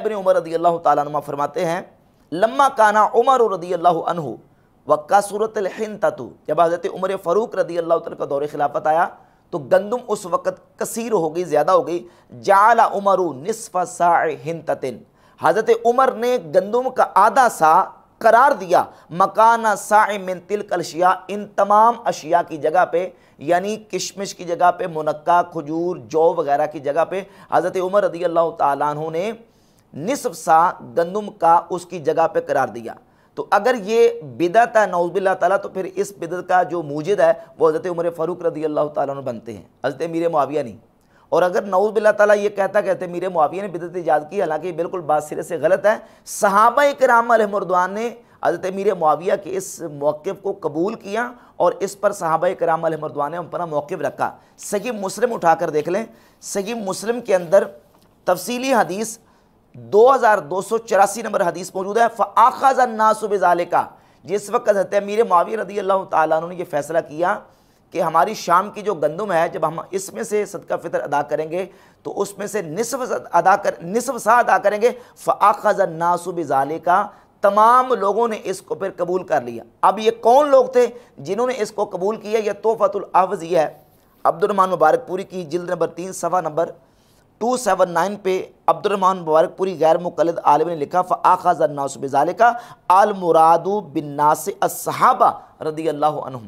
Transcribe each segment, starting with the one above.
इबन उमर रदी अल्लाह तुमा फरमाते हैं लम्मा काना उमर रदी अल्लाह अनहु वक्का सूरत हिंद ततु जब हज़रत उमर फ़ारूक रदी अल्लाह का दौर खिलाफत आया तो गंदम उस वक़्त कसीर हो गई ज़्यादा हो गई जाला उमर नसफ़ सा हिंद हज़रत उमर ने गंदम का आधा सा करार दिया मकाना सामिन तिलक अशिया इन तमाम अशिया की जगह पे यानी किशमिश की जगह पे मुनक्का खजूर जौ वगैरह की जगह पे हज़रत उमर रदी अल्लाह तु ने निसफ सा गंदम का उसकी जगह पे करार दिया तो अगर ये बिदत है नौजबिल्ला ताला तो फिर इस बिदत का जो मूजद है वो हज़रत उमर फ़ारूक रदी अल्लाह ताला बनते हैं हज़रत मीर मुआविया नहीं और अगर नौजबिल्ला ताला ये कहता कहते मीर मुआविया ने बिदत ईजाद की हालांकि बिल्कुल बात सिरे से गलत है सहाबा कराम अलहमरदान ने हज़रत मीर मुआविया के इस मौक़ को कबूल किया और इस पर सहाबा कराम अलहमरदान ने अपना मौक़ रखा सही मुस्लिम उठाकर देख लें सही मुस्लिम के अंदर तफसीली हदीस दो हज़ार दो सौ चौरासी नंबर हदीस मौजूद है फ़ाखा नासुबाल का जिस वक्त हजरत मीर मावी रदी अल्लाह तुम ने यह फैसला किया कि हमारी शाम की जो गंदम है जब हम इसमें से सदका फितर अदा करेंगे तो उसमें से निसफ अदा कर निसफ सा अदा करेंगे फ़ाखज नासुबाले का तमाम लोगों ने इसको फिर कबूल कर लिया अब ये कौन लोग थे जिन्होंने इसको कबूल किया यह तोहफ़तुल अफज यह है अब्दुलरमान मुबारकपुरी की जिल्द नंबर तीन सवा नंबर 279 पे अब्दुलरमान मुबारकपुरी गैर मुकलद आलम ने लिखा फ़ाखाजन्नासबाल का आल मुरादू बिन्नास असहाबा रदी अल्लाह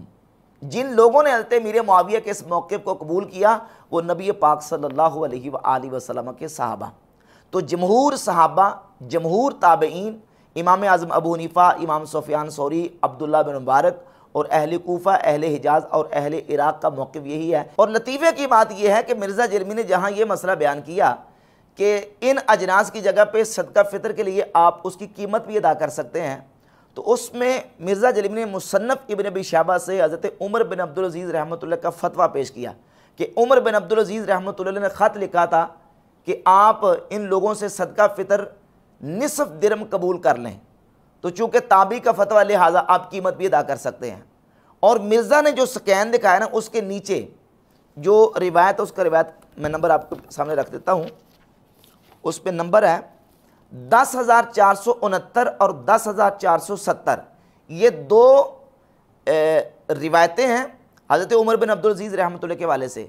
जिन लोगों ने अलते मीर मुआविया के इस मौक़े को कबूल किया वो नबी पाक सल्लल्लाहु अलैहि वसल्लम के सहाबा तो जमहूर सहाबा जमहूर ताबईन इमाम आज़म अबू हनीफ़ा इमाम सोफियान सौरी अब्दुल्ला बिन मुबारक और अहल कोफ़ा अहल हिजाज और अहल इराक़ का मौक़ यही है और लतीफ़े की बात यह है कि मिर्ज़ा जर्मी ने जहाँ ये मसला बयान किया कि इन अजनास की जगह पर सदका फ़ितर के लिए आप उसकी कीमत भी अदा कर सकते हैं तो उसमें मिर्ज़ा जलीम ने मुसन्फ़ इबन अबी शाबा से हज़रत उमर बिन अब्दुलज़ीज़ रहमत का फ़तवा पेश किया कि उमर बिन अब्दुलज़ीज़ रहमत ने ख़त लिखा था कि आप इन लोगों से सदका फ़ितर नसफ़ दरम कबूल कर लें तो चूंकि ताबी का फतवा लिहाजा आप कीमत भी अदा कर सकते हैं और मिर्ज़ा ने जो स्कैन दिखाया ना उसके नीचे जो रिवायत उसका रिवायत मैं नंबर आपके सामने रख देता हूँ उस पर नंबर है दस हज़ार चार सौ उनहत्तर और दस हज़ार चार सौ सत्तर ये दो रिवायतें हैं हज़रत उमर बिन अब्दुलज़ीज़ रहमत के वाले से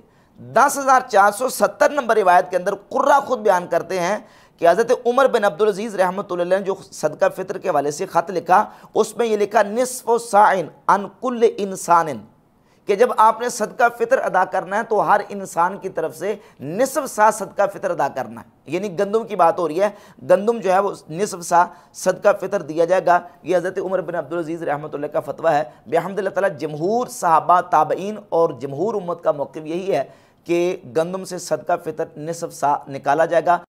दस हज़ार चार सौ सत्तर नंबर रिवायत के अंदर कुर्रा खुद बयान करते हैं कि हज़रत उमर बिन अब्दुल अजीज़ रहमत ने जो सदका फ़ितर के वाले से ख़त लिखा उसमें ये लिखा नसफ़ साइन अनकुल इंसान कि जब आपने सदका फ़ितर अदा करना है तो हर इंसान की तरफ से नसफ़ सा सदका फ़ितर अदा करना है यानी गंदम की बात हो रही है गंदम जो है वो नसफ़ सा सदका फ़ितर दिया जाएगा ये हज़रत उमर बिन अब्दुलज़ीज़ रहमत का फतवा है बेहमद तला जमहूर साहबा ताबईन और जमहूर उम्मत का मौक़ यही है कि गंदम से सदका फ़ितर नसफ़ सा निकाला जाएगा